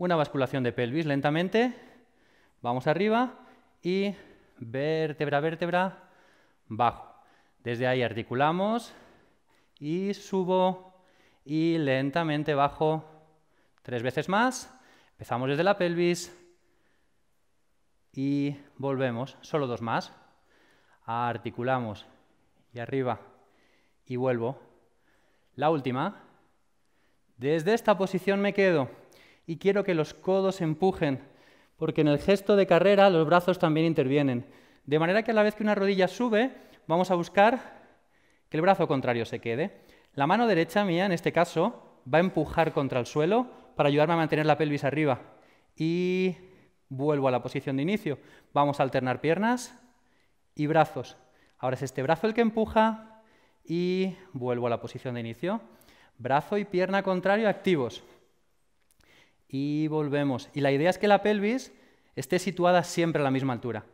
una basculación de pelvis lentamente, vamos arriba y vértebra, vértebra, bajo. Desde ahí articulamos y subo y lentamente bajo tres veces más. Empezamos desde la pelvis y volvemos, solo dos más. Articulamos y arriba y vuelvo. La última. Desde esta posición me quedo y quiero que los codos empujen, porque en el gesto de carrera los brazos también intervienen. De manera que a la vez que una rodilla sube, vamos a buscar que el brazo contrario se quede. La mano derecha mía, en este caso, va a empujar contra el suelo para ayudarme a mantener la pelvis arriba. Y vuelvo a la posición de inicio. Vamos a alternar piernas y brazos. Ahora es este brazo el que empuja y vuelvo a la posición de inicio. Brazo y pierna contrario activos y volvemos. Y la idea es que la pelvis esté situada siempre a la misma altura.